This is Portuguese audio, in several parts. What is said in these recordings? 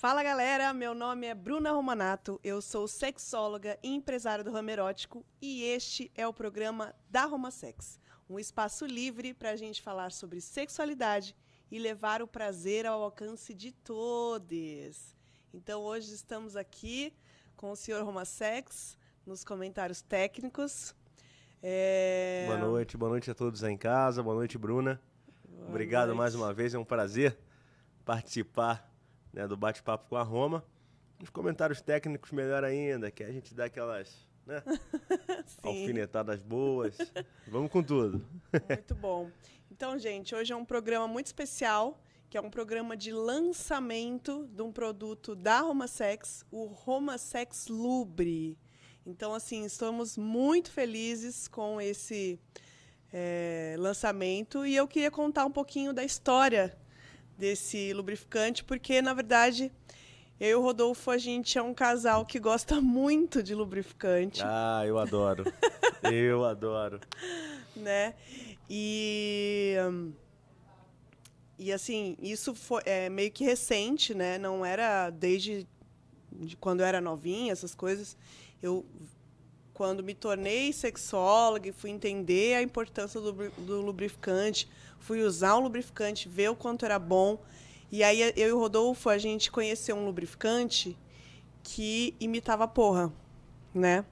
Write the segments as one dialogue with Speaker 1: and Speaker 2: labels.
Speaker 1: Fala galera, meu nome é Bruna Romanato, eu sou sexóloga e empresária do ramo erótico e este é o programa da Roma Sex, um espaço livre para a gente falar sobre sexualidade e levar o prazer ao alcance de todos. Então hoje estamos aqui com o senhor Roma Sex nos comentários técnicos.
Speaker 2: É... Boa noite, boa noite a todos aí em casa, boa noite Bruna. Boa Obrigado noite. mais uma vez, é um prazer participar né, do bate-papo com a Roma. Os comentários técnicos melhor ainda, que a gente dá aquelas né? alfinetadas boas. Vamos com tudo. Muito
Speaker 1: bom. Então, gente, hoje é um programa muito especial, que é um programa de lançamento de um produto da Roma Sex, o Roma Sex Lubre. Então, assim, estamos muito felizes com esse é, lançamento e eu queria contar um pouquinho da história desse lubrificante, porque na verdade eu e o Rodolfo, a gente é um casal que gosta muito de lubrificante.
Speaker 2: Ah, eu adoro. eu adoro.
Speaker 1: Né? E. E assim, isso foi é, meio que recente, né? Não era desde de quando eu era novinha, essas coisas. Eu quando me tornei sexóloga e fui entender a importância do, do lubrificante, fui usar um lubrificante, ver o quanto era bom. E aí eu e o Rodolfo, a gente conheceu um lubrificante que imitava porra, né?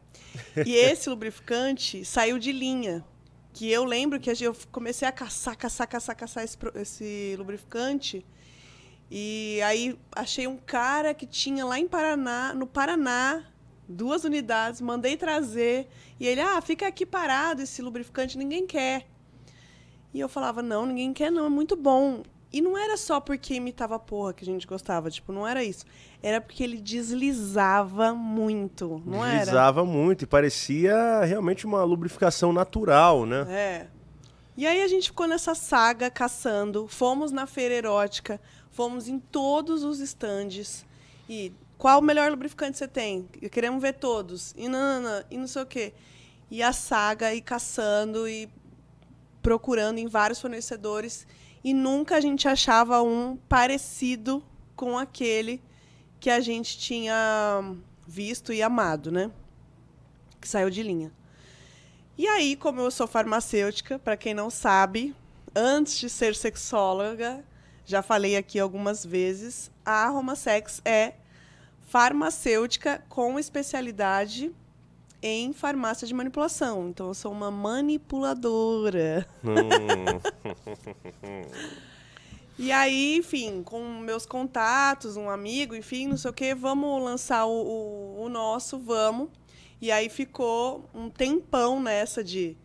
Speaker 1: E esse lubrificante saiu de linha. Que eu lembro que eu comecei a caçar, caçar, caçar, caçar esse, esse lubrificante. E aí achei um cara que tinha lá em Paraná, no Paraná, duas unidades, mandei trazer. E ele, ah, fica aqui parado esse lubrificante, ninguém quer. E eu falava, não, ninguém quer não, é muito bom. E não era só porque imitava porra que a gente gostava, tipo, não era isso. Era porque ele deslizava muito, não deslizava era? Deslizava
Speaker 2: muito e parecia realmente uma lubrificação natural, né?
Speaker 1: É. E aí a gente ficou nessa saga caçando, fomos na feira erótica, fomos em todos os estandes e qual o melhor lubrificante você tem? Queremos ver todos. E nanana, e não sei o quê. E a saga, e caçando, e procurando em vários fornecedores. E nunca a gente achava um parecido com aquele que a gente tinha visto e amado, né? Que saiu de linha. E aí, como eu sou farmacêutica, para quem não sabe, antes de ser sexóloga, já falei aqui algumas vezes, a sex é farmacêutica com especialidade em farmácia de manipulação. Então, eu sou uma manipuladora. Hum. e aí, enfim, com meus contatos, um amigo, enfim, não sei o quê, vamos lançar o, o, o nosso, vamos. E aí ficou um tempão nessa de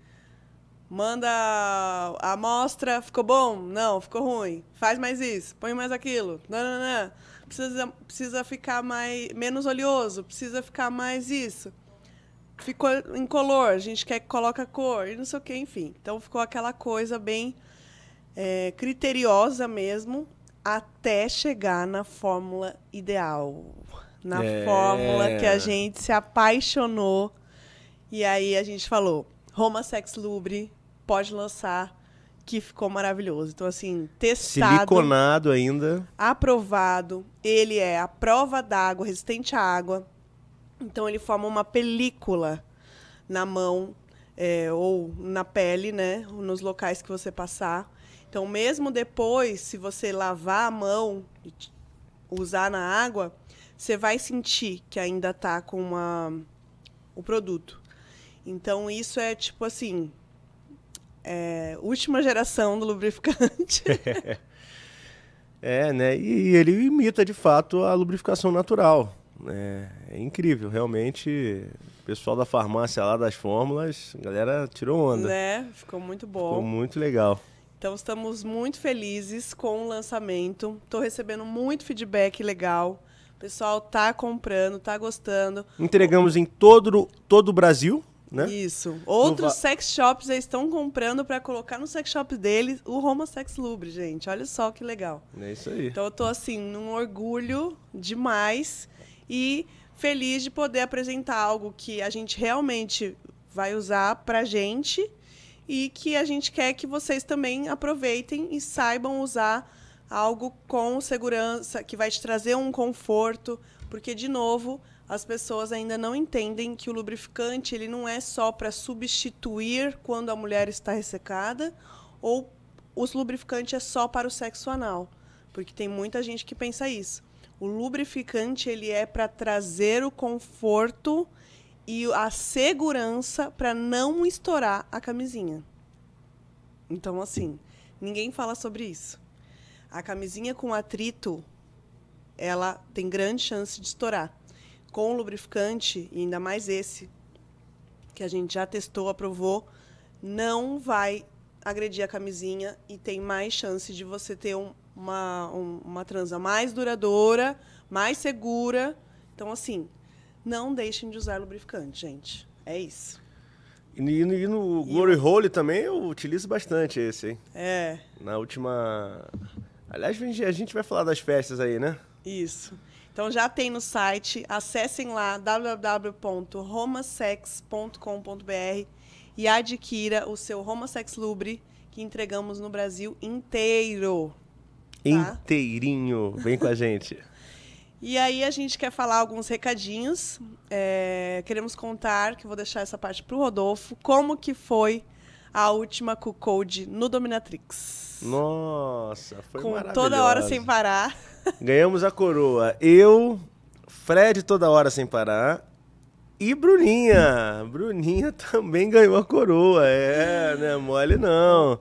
Speaker 1: manda a amostra, ficou bom? Não, ficou ruim. Faz mais isso, põe mais aquilo. Não, não, não. Precisa, precisa ficar mais menos oleoso, precisa ficar mais isso. Ficou incolor, a gente quer que coloca cor e não sei o que, enfim. Então ficou aquela coisa bem é, criteriosa mesmo até chegar na fórmula ideal. Na é. fórmula que a gente se apaixonou. E aí a gente falou: Roma Sex Lubri, pode lançar que ficou maravilhoso. Então, assim, testado. Siliconado ainda. Aprovado. Ele é a prova d'água, resistente à água. Então, ele forma uma película na mão é, ou na pele, né? Nos locais que você passar. Então, mesmo depois, se você lavar a mão e usar na água, você vai sentir que ainda tá com uma, o produto. Então, isso é tipo assim, é, última geração do lubrificante.
Speaker 2: É. é, né? E ele imita de fato a lubrificação natural. É, é incrível, realmente. O pessoal da farmácia lá das fórmulas, a galera tirou onda. Né?
Speaker 1: Ficou muito bom. Ficou
Speaker 2: muito legal.
Speaker 1: Então estamos muito felizes com o lançamento. Estou recebendo muito feedback legal. O pessoal tá comprando, tá gostando.
Speaker 2: Entregamos em todo, todo o Brasil né? Isso. Outros
Speaker 1: sex shops já estão comprando para colocar no sex shop deles o Roma Sex Lubre, gente. Olha só que legal.
Speaker 2: É isso aí. Então
Speaker 1: eu tô assim, num orgulho demais e feliz de poder apresentar algo que a gente realmente vai usar pra gente e que a gente quer que vocês também aproveitem e saibam usar algo com segurança, que vai te trazer um conforto, porque de novo, as pessoas ainda não entendem que o lubrificante ele não é só para substituir quando a mulher está ressecada ou o lubrificante é só para o sexo anal, porque tem muita gente que pensa isso. O lubrificante ele é para trazer o conforto e a segurança para não estourar a camisinha. Então assim, ninguém fala sobre isso. A camisinha com atrito, ela tem grande chance de estourar com lubrificante, e ainda mais esse, que a gente já testou, aprovou, não vai agredir a camisinha e tem mais chance de você ter um, uma, um, uma transa mais duradoura, mais segura. Então, assim, não deixem de usar lubrificante, gente. É isso.
Speaker 2: E, no, e no Glory Hole também eu utilizo bastante esse, hein? É. Na última. Aliás, a gente vai falar das festas aí, né? Isso.
Speaker 1: Então já tem no site, acessem lá www.romasex.com.br e adquira o seu Romasex Lubre que entregamos no Brasil inteiro.
Speaker 2: Tá? Inteirinho. Vem com a gente.
Speaker 1: E aí a gente quer falar alguns recadinhos. É, queremos contar, que vou deixar essa parte para o Rodolfo, como que foi a última Q-Code no Dominatrix.
Speaker 2: Nossa, foi Com toda hora sem parar. Ganhamos a coroa. Eu, Fred toda hora sem parar. E Bruninha. Bruninha também ganhou a coroa. É, né? Mole não.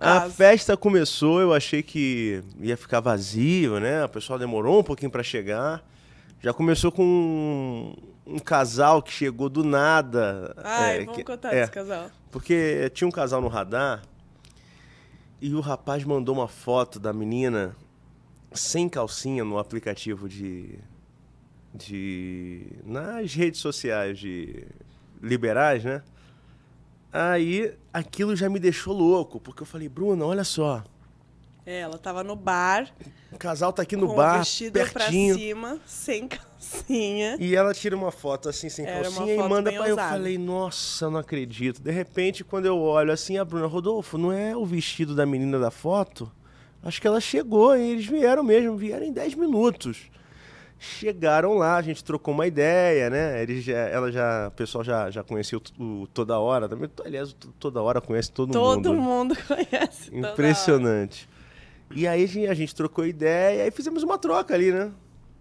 Speaker 2: A festa começou, eu achei que ia ficar vazio, né? O pessoal demorou um pouquinho para chegar. Já começou com um, um, casal que chegou do nada. Ai, é, vamos que, contar é, esse casal. Porque tinha um casal no radar e o rapaz mandou uma foto da menina sem calcinha no aplicativo de. de nas redes sociais de liberais, né? Aí aquilo já me deixou louco, porque eu falei, Bruna, olha só.
Speaker 1: É, ela tava no bar. O casal tá aqui no bar, vestido pertinho. pra cima, sem calcinha. E
Speaker 2: ela tira uma foto assim, sem Era calcinha, e manda pra... Ousada. Eu falei, nossa, não acredito. De repente, quando eu olho assim, a Bruna, Rodolfo, não é o vestido da menina da foto? Acho que ela chegou, hein? Eles vieram mesmo, vieram em 10 minutos. Chegaram lá, a gente trocou uma ideia, né? Eles já, ela já, o pessoal já, já conheceu o, o Toda Hora também. Aliás, Toda Hora conhece todo, todo mundo. Todo mundo conhece. Impressionante. E aí a gente, a gente trocou ideia e fizemos uma troca ali, né?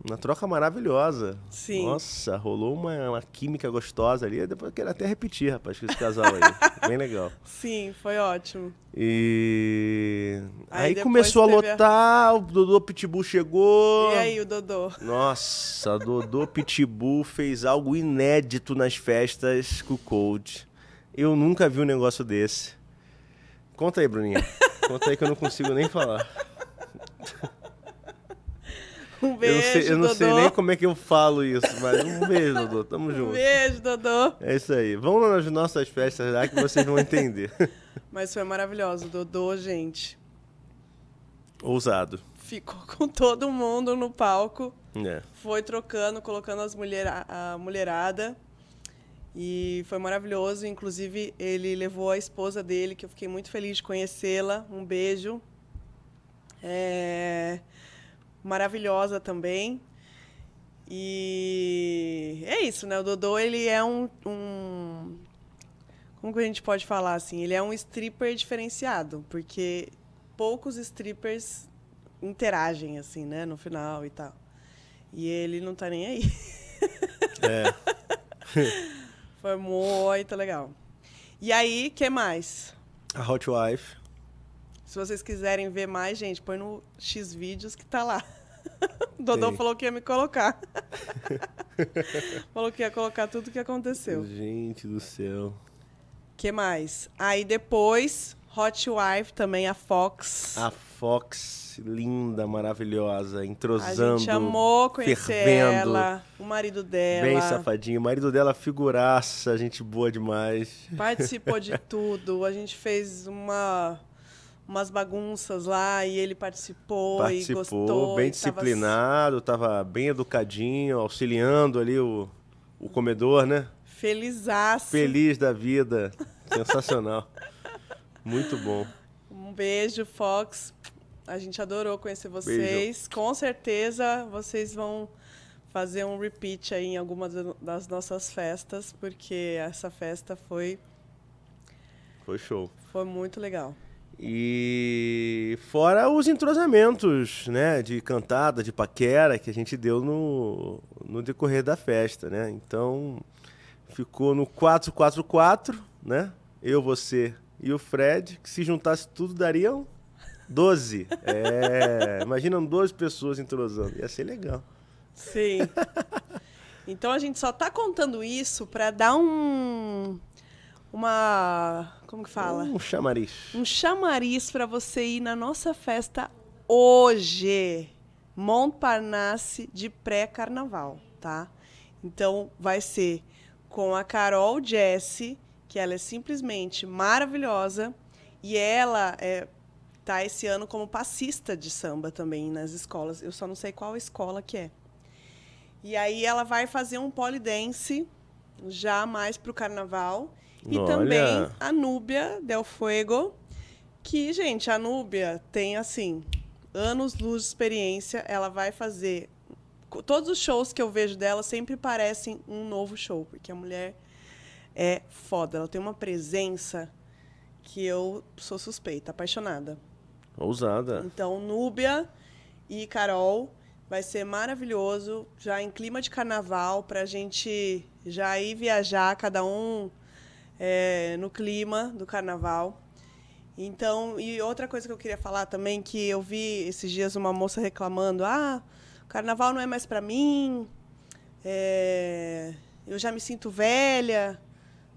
Speaker 2: Uma troca maravilhosa. Sim. Nossa, rolou uma, uma química gostosa ali. Depois eu quero até repetir, rapaz, com esse casal aí. Bem legal.
Speaker 1: Sim, foi ótimo.
Speaker 2: E. Aí, aí começou a lotar, a... o Dodô Pitbull chegou. E aí, o Dodô? Nossa, Dodô Pitbull fez algo inédito nas festas com o Cold. Eu nunca vi um negócio desse. Conta aí, Bruninha. Conta aí que eu não consigo nem falar.
Speaker 1: Um beijo, eu, sei, eu não Dodô. sei nem
Speaker 2: como é que eu falo isso, mas um beijo, Dodô. Tamo junto. Um beijo, Dodô. É isso aí. Vamos nas nossas festas lá que vocês vão entender.
Speaker 1: Mas foi maravilhoso. Dodô, gente. Ousado. Ficou com todo mundo no palco. É. Foi trocando, colocando as mulher, a mulherada. E foi maravilhoso. Inclusive, ele levou a esposa dele, que eu fiquei muito feliz de conhecê-la. Um beijo. É maravilhosa também. E é isso, né? O Dodô, ele é um, um... Como que a gente pode falar assim? Ele é um stripper diferenciado, porque poucos strippers interagem, assim, né? No final e tal. E ele não tá nem aí.
Speaker 2: É.
Speaker 1: Foi muito legal. E aí, que mais?
Speaker 2: A Hot Wife.
Speaker 1: Se vocês quiserem ver mais, gente, põe no X vídeos que tá lá. Dodô Ei. falou que ia me colocar. falou que ia colocar tudo o que aconteceu.
Speaker 2: Gente do céu.
Speaker 1: Que mais? Aí depois, Hot Wife também, a Fox.
Speaker 2: A Fox, linda, maravilhosa, entrosando. A gente amou conhecer fervendo. ela,
Speaker 1: o marido dela. Bem safadinho,
Speaker 2: o marido dela figuraça, gente boa demais. Participou de
Speaker 1: tudo, a gente fez uma umas bagunças lá e ele participou, participou e gostou. bem e
Speaker 2: disciplinado, tava... bem educadinho, auxiliando ali o, o comedor, né?
Speaker 1: Felizaço. Feliz
Speaker 2: da vida. Sensacional. Muito bom.
Speaker 1: Um beijo, Fox. A gente adorou conhecer vocês. Beijo. Com certeza vocês vão fazer um repeat aí em algumas das nossas festas, porque essa festa foi. Foi show. Foi muito legal.
Speaker 2: E fora os entrosamentos, né, de cantada, de paquera que a gente deu no, no decorrer da festa, né? Então, ficou no 444, né? Eu, você e o Fred, que se juntasse tudo dariam 12. É, imagina 12 pessoas entrosando, ia ser legal.
Speaker 1: Sim. Então a gente só tá contando isso para dar um uma como
Speaker 2: que fala? Um chamariz.
Speaker 1: Um chamariz para você ir na nossa festa hoje. Montparnasse de pré-carnaval, tá? Então vai ser com a Carol Jesse, que ela é simplesmente maravilhosa e ela é, tá esse ano como passista de samba também nas escolas. Eu só não sei qual escola que é. E aí ela vai fazer um polidense já mais pro carnaval e Olha. também a Núbia Del Fuego, que, gente, a Núbia tem, assim, anos-luz de experiência. Ela vai fazer... Todos os shows que eu vejo dela sempre parecem um novo show, porque a mulher é foda. Ela tem uma presença que eu sou suspeita, apaixonada.
Speaker 2: Ousada.
Speaker 1: Então, Núbia e Carol vai ser maravilhoso, já em clima de carnaval, para a gente já ir viajar, cada um é, no clima do carnaval. Então, e outra coisa que eu queria falar também, que eu vi esses dias uma moça reclamando: ah, carnaval não é mais para mim, é, eu já me sinto velha,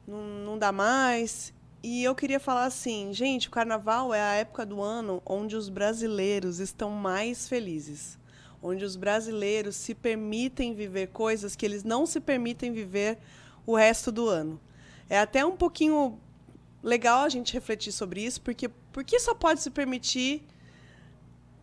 Speaker 1: não, não dá mais. E eu queria falar assim, gente, o carnaval é a época do ano onde os brasileiros estão mais felizes. Onde os brasileiros se permitem viver coisas que eles não se permitem viver o resto do ano. É até um pouquinho legal a gente refletir sobre isso, porque, porque só pode se permitir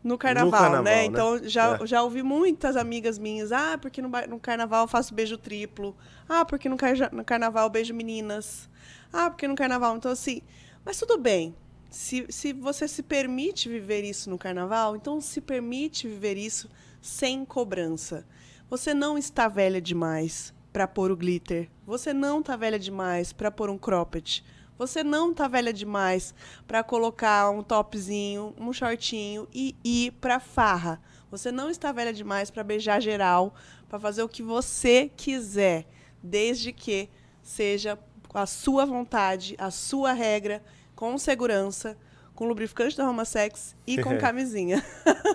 Speaker 1: no carnaval, no carnaval né? né? Então já, é. já ouvi muitas amigas minhas, ah, porque no, no carnaval eu faço beijo triplo, ah, porque no, car no carnaval eu beijo meninas, ah, porque no carnaval. Então, assim, mas tudo bem. Se, se você se permite viver isso no carnaval, então se permite viver isso sem cobrança. Você não está velha demais para pôr o glitter. Você não tá velha demais para pôr um cropped. Você não tá velha demais para colocar um topzinho, um shortinho e ir para farra. Você não está velha demais para beijar geral, para fazer o que você quiser, desde que seja a sua vontade, a sua regra, com segurança, com lubrificante da Roma Sex e com camisinha.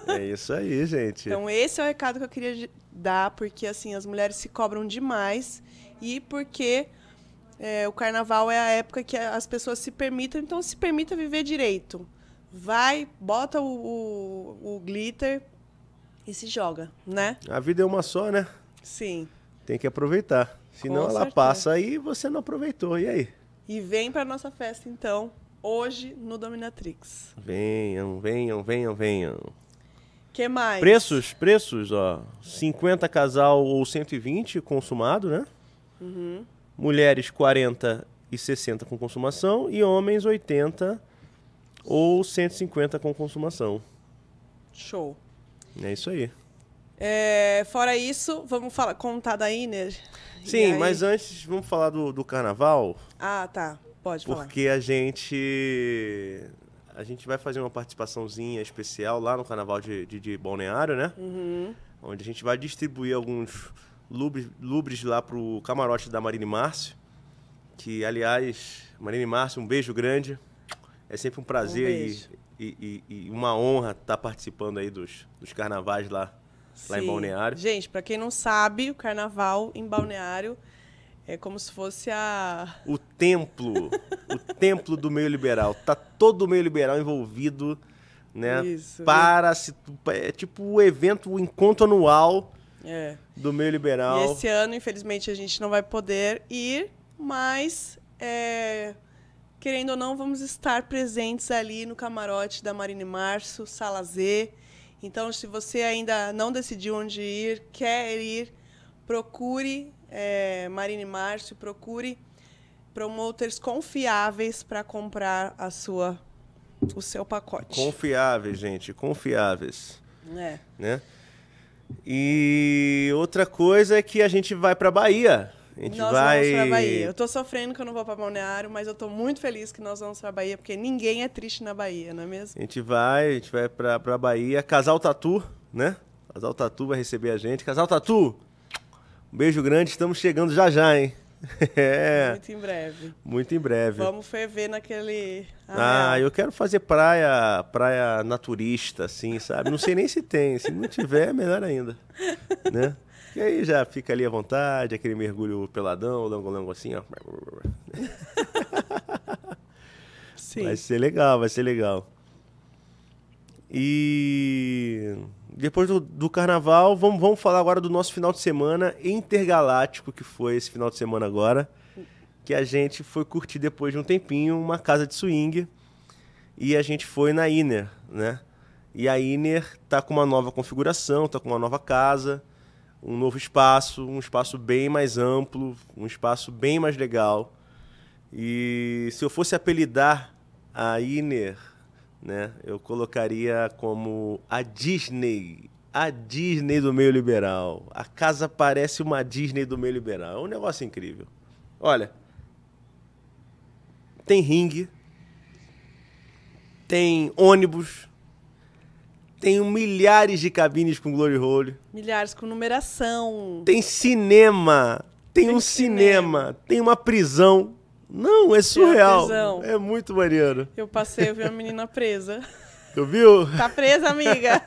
Speaker 2: é isso aí, gente. Então
Speaker 1: esse é o recado que eu queria dá, porque assim as mulheres se cobram demais e porque é, o carnaval é a época que as pessoas se permitem, então se permita viver direito. Vai, bota o, o, o glitter e se joga, né?
Speaker 2: A vida é uma só, né? Sim. Tem que aproveitar. Senão Com ela certeza. passa aí e você não aproveitou. E aí?
Speaker 1: E vem para nossa festa, então, hoje no Dominatrix.
Speaker 2: Venham, venham, venham, venham
Speaker 1: que mais? Preços,
Speaker 2: preços, ó. 50 casal ou 120 consumado, né? Uhum. Mulheres 40 e 60 com consumação e homens 80 ou 150 com consumação. Show. É isso aí.
Speaker 1: É, fora isso, vamos falar, contar da Iner. Sim, mas
Speaker 2: antes vamos falar do, do carnaval. Ah, tá. Pode falar. Porque a gente a gente vai fazer uma participaçãozinha especial lá no Carnaval de, de, de Balneário, né? Uhum. Onde a gente vai distribuir alguns lubres, lubres lá pro camarote da Marine Márcio. Que, aliás, Marine Márcio, um beijo grande. É sempre um prazer um e, e, e, uma honra estar tá participando aí dos, dos carnavais lá, lá em Balneário.
Speaker 1: Gente, para quem não sabe, o carnaval em Balneário é como se fosse a.
Speaker 2: O templo. o templo do meio liberal. Tá todo o meio liberal envolvido, né? Isso. Para se. É tipo o evento, o encontro anual é. do meio liberal. E esse
Speaker 1: ano, infelizmente, a gente não vai poder ir, mas. É, querendo ou não, vamos estar presentes ali no camarote da Marina Março, Sala Z. Então, se você ainda não decidiu onde ir, quer ir, procure é, Marine Márcio, procure promoters confiáveis para comprar a sua o seu pacote.
Speaker 2: Confiáveis, gente, confiáveis. É. Né? E outra coisa é que a gente vai para Bahia. A gente nós vai... vamos pra Bahia. Eu
Speaker 1: tô sofrendo que eu não vou pra Balneário, mas eu tô muito feliz que nós vamos pra Bahia, porque ninguém é triste na Bahia, não é mesmo?
Speaker 2: A gente vai, a gente vai pra, pra Bahia. Casal Tatu, né? Casal Tatu vai receber a gente. Casal Tatu, um beijo grande, estamos chegando já já, hein? É. Muito em breve. Muito em breve. Vamos
Speaker 1: ferver naquele.
Speaker 2: Ah, ah eu quero fazer praia, praia naturista, assim, sabe? Não sei nem se tem. Se não tiver, é melhor ainda. Né? E aí já fica ali à vontade, aquele mergulho peladão, longo-longo assim, ó. Sim. Vai ser legal, vai ser legal. E depois do, do, carnaval, vamos, vamos falar agora do nosso final de semana intergaláctico, que foi esse final de semana agora. Que a gente foi curtir depois de um tempinho uma casa de swing. E a gente foi na Iner, né? E a Iner tá com uma nova configuração, tá com uma nova casa, um novo espaço, um espaço bem mais amplo, um espaço bem mais legal. E se eu fosse apelidar a Iner né? Eu colocaria como a Disney, a Disney do meio liberal. A casa parece uma Disney do meio liberal. É um negócio incrível. Olha, tem ringue, tem ônibus, tem milhares de cabines com glory hole.
Speaker 1: Milhares com numeração.
Speaker 2: Tem cinema, tem, tem um cinema. cinema, tem uma prisão, não, é surreal. É, muito maneiro. Eu
Speaker 1: passei, eu vi uma menina presa.
Speaker 2: Tu viu? Tá
Speaker 1: presa, amiga.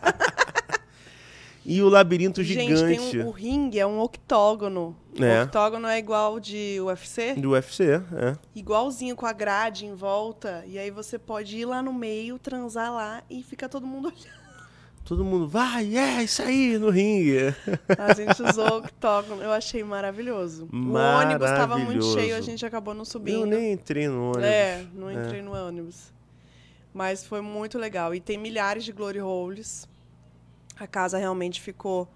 Speaker 2: e o labirinto gigante. Gente, um, o
Speaker 1: ringue é um octógono. É. O octógono é igual de UFC? Do
Speaker 2: UFC, é.
Speaker 1: Igualzinho com a grade em volta. E aí você pode ir lá no meio, transar lá e fica todo mundo olhando.
Speaker 2: Todo mundo, vai, é isso aí no ringue. A gente usou o
Speaker 1: octógono, eu achei maravilhoso. maravilhoso. O ônibus estava muito cheio, a gente acabou não subindo. Eu nem entrei no ônibus. É, é. não entrei é. no ônibus. Mas foi muito legal. E tem milhares de glory holes. A casa realmente ficou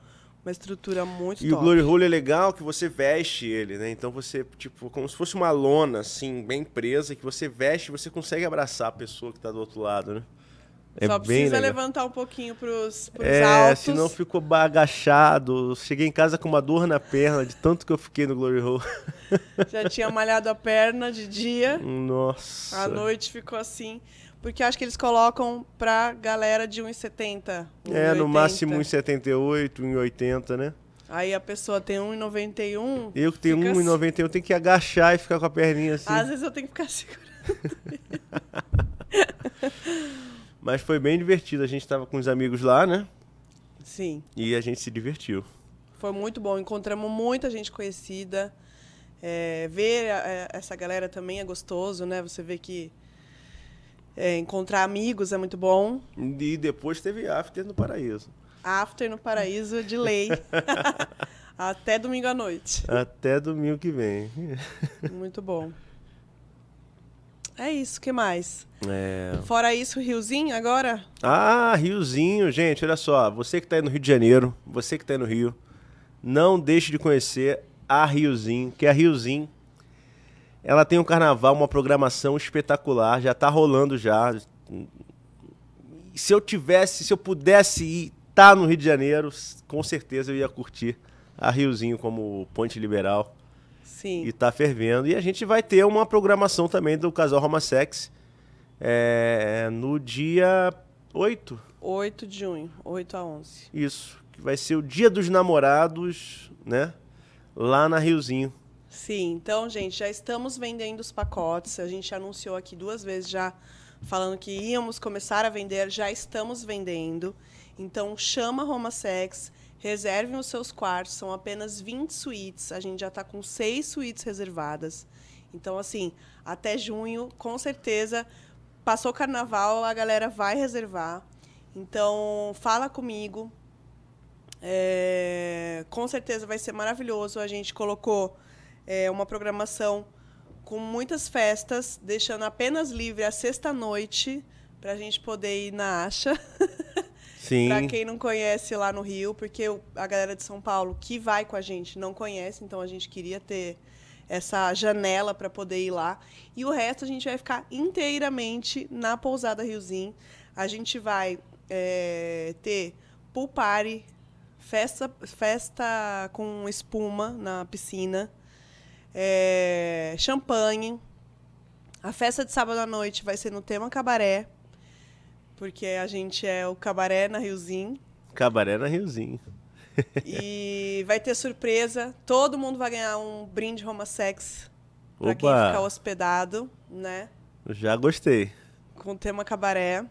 Speaker 1: uma estrutura muito E top. o glory hole
Speaker 2: é legal que você veste ele, né? Então você, tipo, como se fosse uma lona, assim, bem presa, que você veste e você consegue abraçar a pessoa que está do outro lado, né? É Só precisa legal.
Speaker 1: levantar um pouquinho pros, pros é, altos. É, senão
Speaker 2: ficou agachado. Cheguei em casa com uma dor na perna de tanto que eu fiquei no Glory Hole.
Speaker 1: Já tinha malhado a perna de dia. Nossa. À noite ficou assim. Porque acho que eles colocam pra galera de 1,70. É, no máximo
Speaker 2: 1,78, 1,80, né?
Speaker 1: Aí a pessoa tem 1,91. Eu que tenho 1,91
Speaker 2: assim. tenho que agachar e ficar com a perninha assim. Às vezes eu tenho que ficar segurando. Mas foi bem divertido. A gente estava com os amigos lá, né? Sim. E a gente se divertiu.
Speaker 1: Foi muito bom. Encontramos muita gente conhecida. É, ver a, é, a, essa galera também é gostoso, né? Você vê que é, encontrar amigos é muito bom. E depois teve After no Paraíso. After no Paraíso de lei. Até domingo à noite.
Speaker 2: Até domingo que vem.
Speaker 1: Muito bom. É isso, que mais? É... Fora isso, Riozinho agora?
Speaker 2: Ah, Riozinho, gente, olha só. Você que está aí no Rio de Janeiro, você que está aí no Rio, não deixe de conhecer a Riozinho, que a Riozinho ela tem um carnaval, uma programação espetacular, já está rolando já. Se eu tivesse, se eu pudesse ir, tá no Rio de Janeiro, com certeza eu ia curtir a Riozinho como ponte liberal. Sim. E está fervendo. E a gente vai ter uma programação também do Casal Roma Sex é, no dia 8. 8 de junho, 8 a 11. Isso, que vai ser o Dia dos Namorados, né? Lá na Riozinho.
Speaker 1: Sim, então, gente, já estamos vendendo os pacotes. A gente anunciou aqui duas vezes já, falando que íamos começar a vender, já estamos vendendo. Então, chama Roma Sex, Reservem os seus quartos, são apenas 20 suítes. A gente já está com seis suítes reservadas. Então, assim, até junho, com certeza, passou o carnaval, a galera vai reservar. Então, fala comigo. É, com certeza vai ser maravilhoso. A gente colocou é, uma programação com muitas festas, deixando apenas livre a sexta-noite para a gente poder ir na acha. Sim. Pra quem não conhece lá no Rio, porque a galera de São Paulo que vai com a gente não conhece, então a gente queria ter essa janela para poder ir lá. E o resto a gente vai ficar inteiramente na Pousada Riozinho. A gente vai é, ter pool party, festa, festa com espuma na piscina, é, champanhe. A festa de sábado à noite vai ser no tema cabaré. Porque a gente é o Cabaré na Riozinho.
Speaker 2: Cabaré na Riozinho.
Speaker 1: e vai ter surpresa. Todo mundo vai ganhar um brinde Roma Sex para quem ficar hospedado, né?
Speaker 2: Já gostei.
Speaker 1: Com o tema cabaré.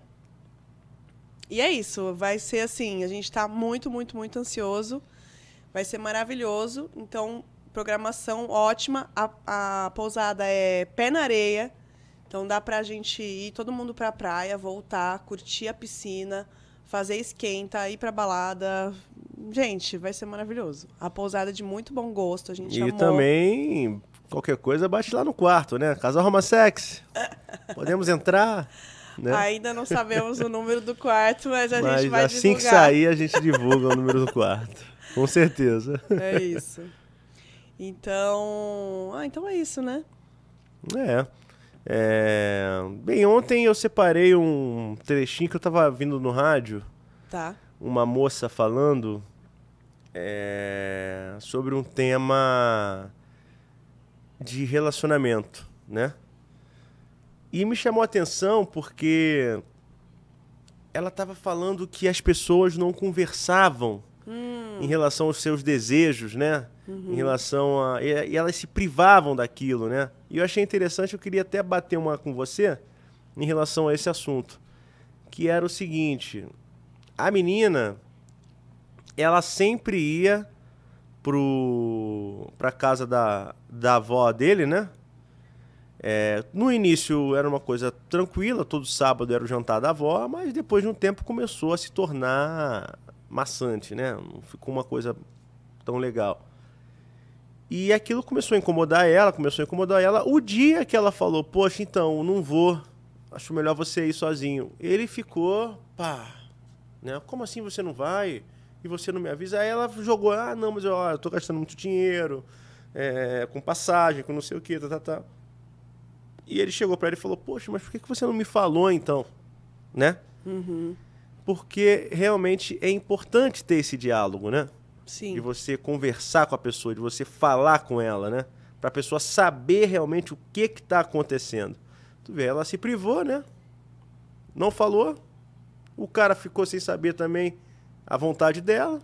Speaker 1: E é isso, vai ser assim, a gente está muito, muito, muito ansioso. Vai ser maravilhoso. Então, programação ótima. A, a pousada é pé na areia, então dá pra gente ir todo mundo pra praia, voltar, curtir a piscina, fazer esquenta, ir pra balada. Gente, vai ser maravilhoso. A pousada é de muito bom gosto, a gente E amou.
Speaker 2: também, qualquer coisa, bate lá no quarto, né? Casa Roma Sex. Podemos entrar? Né? Ainda não sabemos o
Speaker 1: número do quarto, mas a mas gente vai assim divulgar. Assim que sair,
Speaker 2: a gente divulga o número do quarto. Com certeza. É isso.
Speaker 1: Então. Ah, então é isso, né?
Speaker 2: É. É... Bem, ontem eu separei um trechinho que eu tava vindo no rádio. Tá. Uma moça falando é... sobre um tema de relacionamento, né? E me chamou a atenção porque ela estava falando que as pessoas não conversavam hum. em relação aos seus desejos, né? Uhum. Em relação a. E elas se privavam daquilo, né? E eu achei interessante, eu queria até bater uma com você em relação a esse assunto, que era o seguinte: a menina ela sempre ia pro pra casa da, da avó dele, né? É, no início era uma coisa tranquila, todo sábado era o jantar da avó, mas depois de um tempo começou a se tornar maçante, né? Não ficou uma coisa tão legal. E aquilo começou a incomodar ela, começou a incomodar ela. O dia que ela falou, poxa, então, não vou, acho melhor você ir sozinho. Ele ficou, pá, né? Como assim você não vai? E você não me avisa? Aí ela jogou, ah, não, mas ó, eu tô gastando muito dinheiro, é, com passagem, com não sei o que, tá, tá, tá. E ele chegou para ele e falou, poxa, mas por que, que você não me falou então, né? Uhum porque realmente é importante ter esse diálogo, né? Sim. de você conversar com a pessoa, de você falar com ela, né? Para a pessoa saber realmente o que que está acontecendo. Tu vê, ela se privou, né? Não falou. O cara ficou sem saber também a vontade dela.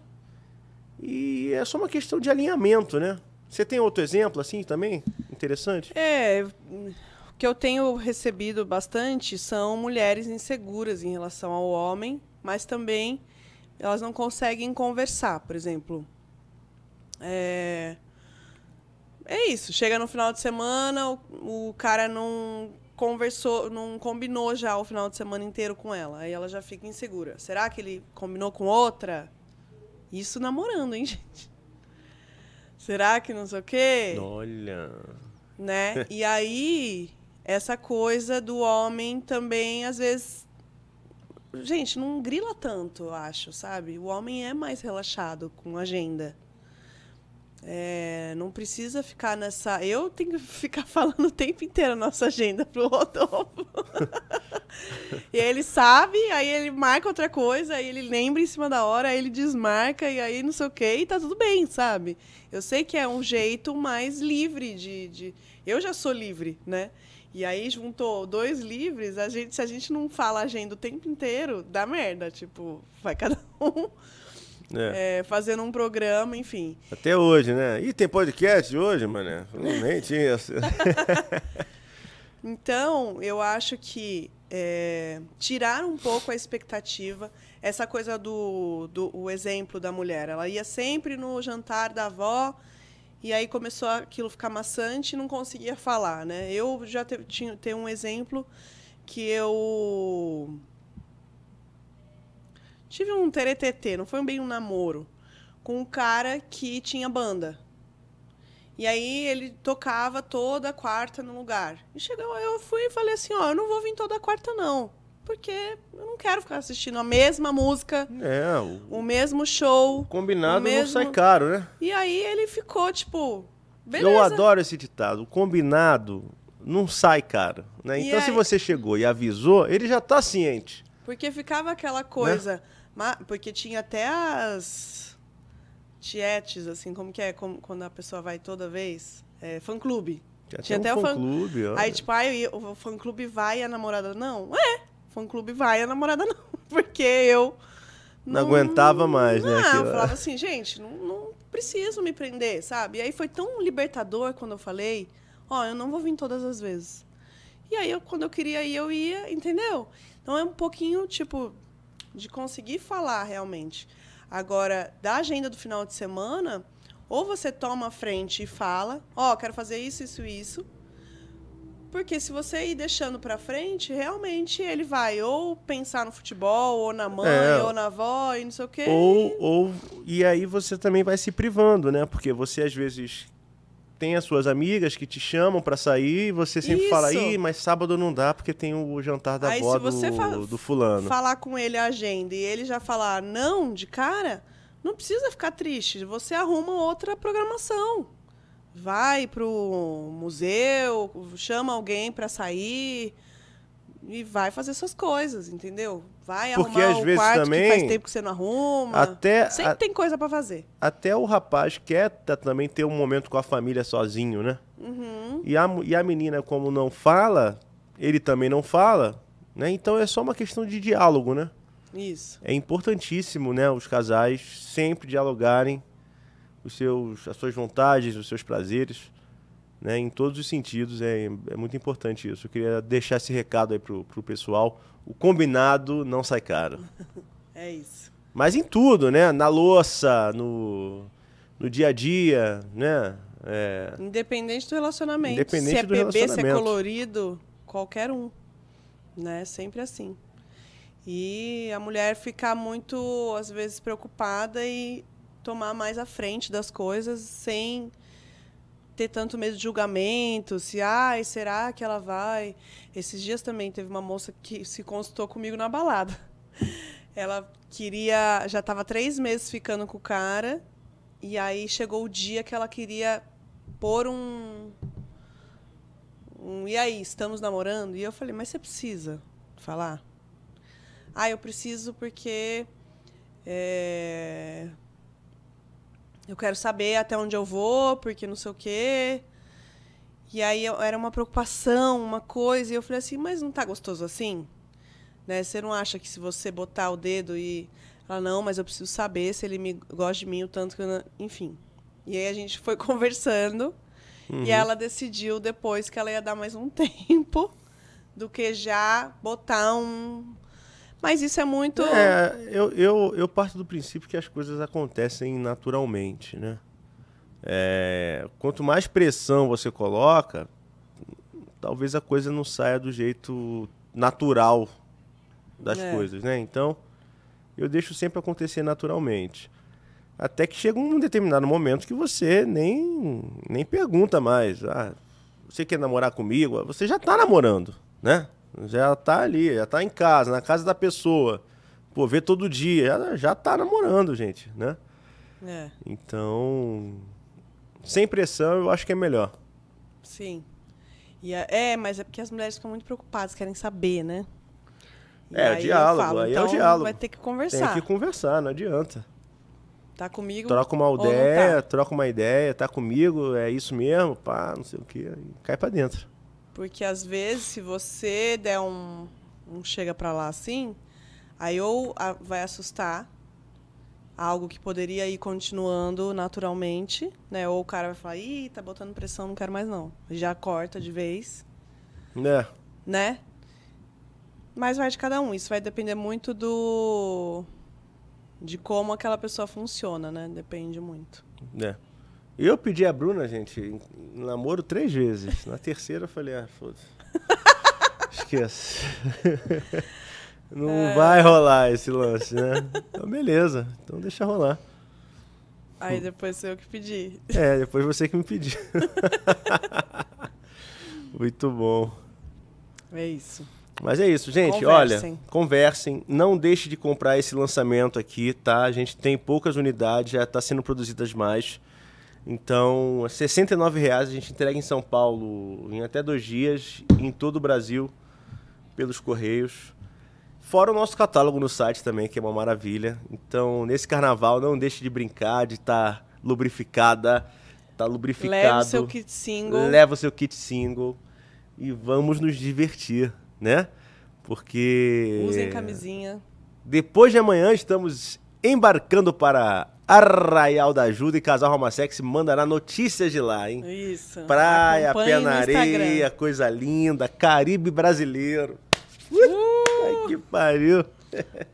Speaker 2: E é só uma questão de alinhamento, né? Você tem outro exemplo assim também? Interessante? É, o que eu tenho recebido bastante
Speaker 1: são mulheres inseguras em relação ao homem, mas também elas não conseguem conversar, por exemplo. É, é isso. Chega no final de semana, o, o cara não conversou, não combinou já o final de semana inteiro com ela. Aí ela já fica insegura. Será que ele combinou com outra? Isso namorando, hein, gente? Será que não sei o quê?
Speaker 2: Olha.
Speaker 1: Né? E aí, essa coisa do homem também, às vezes, gente, não grila tanto, eu acho, sabe? O homem é mais relaxado com agenda. É, não precisa ficar nessa. Eu tenho que ficar falando o tempo inteiro a nossa agenda pro Rodolfo. e aí ele sabe, aí ele marca outra coisa, aí ele lembra em cima da hora, aí ele desmarca, e aí não sei o quê, e tá tudo bem, sabe? Eu sei que é um jeito mais livre de. de... Eu já sou livre, né? E aí juntou dois livres, a gente, se a gente não fala agenda o tempo inteiro, dá merda. Tipo, vai cada um é. É, fazendo um programa, enfim.
Speaker 2: Até hoje, né? E tem podcast hoje, mané? Nem tinha.
Speaker 1: então, eu acho que é, tirar um pouco a expectativa, essa coisa do, do o exemplo da mulher. Ela ia sempre no jantar da avó e aí começou aquilo ficar maçante e não conseguia falar, né? Eu já te, tinha tem um exemplo que eu tive um teretetê, não foi bem um namoro, com um cara que tinha banda. E aí ele tocava toda quarta no lugar. E chegou, eu fui e falei assim, ó, eu não vou vir toda quarta não porque eu não quero ficar assistindo a mesma música,
Speaker 2: é, o, o, mesmo show. combinado mesmo... não sai caro, né?
Speaker 1: E aí ele ficou tipo. Beleza. Eu adoro
Speaker 2: esse ditado. O combinado não sai caro. Né? Então, aí... se você chegou e avisou, ele já está ciente.
Speaker 1: Porque ficava aquela coisa. Né? Porque tinha até as. Tietes, assim, como que é? Como, quando a pessoa vai toda vez? É, fã clube.
Speaker 2: Tinha, tinha até, um o fã clube. Olha. Aí,
Speaker 1: tipo, aí o fã clube vai e a namorada. Não, é fã-clube vai, a namorada não. Porque eu...
Speaker 2: Não, não aguentava mais, não, né? Não, eu falava é. assim,
Speaker 1: gente, não, não preciso me prender, sabe? E aí foi tão libertador quando eu falei, ó, oh, eu não vou vir todas as vezes. E aí, eu, quando eu queria ir, eu ia, entendeu? Então é um pouquinho, tipo, de conseguir falar realmente. Agora, da agenda do final de semana, ou você toma a frente e fala, ó, oh, quero fazer isso, isso, isso, porque se você ir deixando para frente, realmente ele vai ou pensar no futebol, ou na mãe, é, ou na avó, e não sei o quê. Ou,
Speaker 2: ou, e aí você também vai se privando, né? Porque você às vezes tem as suas amigas que te chamam para sair e você sempre Isso. fala, Ih, mas sábado não dá porque tem o jantar da aí, avó do, do fulano. falar
Speaker 1: com ele a agenda e ele já falar não de cara, não precisa ficar triste. Você arruma outra programação vai pro museu, chama alguém para sair e vai fazer suas coisas, entendeu? Vai Porque arrumar às um vezes quarto também, que faz tempo que você não arruma. Até sempre a, tem coisa para fazer.
Speaker 2: Até o rapaz quer também ter um momento com a família sozinho, né? Uhum. E, a, e a menina, como não fala, ele também não fala, né? Então é só uma questão de diálogo, né? Isso. É importantíssimo, né? Os casais sempre dialogarem os seus, as suas vontades, os seus prazeres, né? Em todos os sentidos é, é muito importante isso. Eu queria deixar esse recado aí pro, pessoal. O combinado não sai caro. É isso. Mas em tudo, né? Na louça, no, no dia a dia, né? É...
Speaker 1: Independente do relacionamento. Independente se é do bebê, se é colorido, qualquer um. Né? Sempre assim. E a mulher ficar muito, às vezes, preocupada e tomar mais a frente das coisas sem ter tanto medo de julgamento, se ai, será que ela vai? Esses dias também teve uma moça que se consultou comigo na balada. Ela queria, já estava três meses ficando com o cara, e aí chegou o dia que ela queria pôr um, um e aí, estamos namorando? E eu falei, mas você precisa falar? Ah, eu preciso porque é, eu quero saber até onde eu vou, porque não sei o quê. E aí era uma preocupação, uma coisa, e eu falei assim, mas não tá gostoso assim? Né? Você não acha que se você botar o dedo e. Ela, não, mas eu preciso saber se ele me gosta de mim o tanto que eu. Não... Enfim. E aí a gente foi conversando. Uhum. E ela decidiu depois que ela ia dar mais um tempo do que já botar um, mas isso é muito. É,
Speaker 2: eu, eu, eu parto do princípio que as coisas acontecem naturalmente, né? É, quanto mais pressão você coloca, talvez a coisa não saia do jeito natural
Speaker 1: das é. coisas,
Speaker 2: né? Então, eu deixo sempre acontecer naturalmente. Até que chega um determinado momento que você nem, nem pergunta mais. Ah, você quer namorar comigo? Você já está namorando, né? Já tá ali, já tá em casa, na casa da pessoa. Pô, vê todo dia. Ela já tá namorando, gente, né? É. Então, sem pressão, eu acho que é melhor.
Speaker 1: Sim. E a, é, mas é porque as mulheres ficam muito preocupadas, querem saber, né?
Speaker 2: E é, aí diálogo. Falo, aí então, é o então, diálogo. Vai ter que
Speaker 1: conversar. Tem que
Speaker 2: conversar, não adianta.
Speaker 1: Tá comigo? Troca uma ideia, tá?
Speaker 2: troca uma ideia, tá comigo, é isso mesmo, pá, não sei o quê. Cai pra dentro.
Speaker 1: Porque às vezes, se você der um, um chega para lá assim, aí ou a, vai assustar algo que poderia ir continuando naturalmente, né? Ou o cara vai falar, ih, tá botando pressão, não quero mais não. Já corta de vez. Né? Né? Mas vai de cada um. Isso vai depender muito do. de como aquela pessoa funciona, né? Depende muito.
Speaker 2: Né? Eu pedi a Bruna, gente, em, em namoro três vezes. Na terceira eu falei, ah, foda-se. Esquece. Não é. vai rolar esse lance, né? Então, beleza. Então deixa rolar.
Speaker 1: Aí depois eu que pedi.
Speaker 2: É, depois você que me pediu. Muito bom. É isso. Mas é isso, gente. Conversem. Olha, conversem. Não deixe de comprar esse lançamento aqui, tá? A gente tem poucas unidades, já está sendo produzidas mais. Então, R$ 69,00 a gente entrega em São Paulo em até dois dias, em todo o Brasil, pelos Correios. Fora o nosso catálogo no site também, que é uma maravilha. Então, nesse carnaval, não deixe de brincar, de estar tá lubrificada, tá lubrificado. Leva o seu kit single. Leva o seu kit single e vamos nos divertir, né? Porque... Usem camisinha. Depois de amanhã estamos embarcando para Arraial da Ajuda e Casal Romassex mandará notícias de lá, hein? Isso. Praia, pé na areia, coisa linda, Caribe brasileiro. Uh! Ai, que pariu.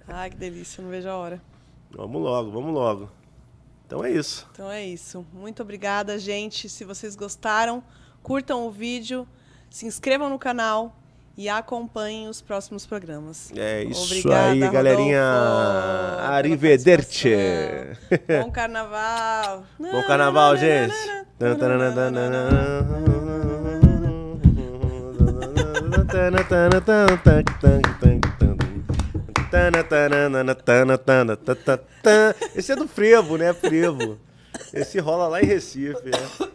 Speaker 2: Ai, que delícia, não vejo a hora. Vamos logo, vamos logo. Então é isso.
Speaker 1: Então é isso. Muito obrigada, gente. Se vocês gostaram, curtam o vídeo, se inscrevam no canal, e acompanhem os próximos
Speaker 2: programas. É isso Obrigada, aí, galerinha. Arrivederci. Bom carnaval.
Speaker 1: Bom carnaval, gente.
Speaker 2: Esse é do frevo, né? Frevo. Esse rola lá em Recife, é.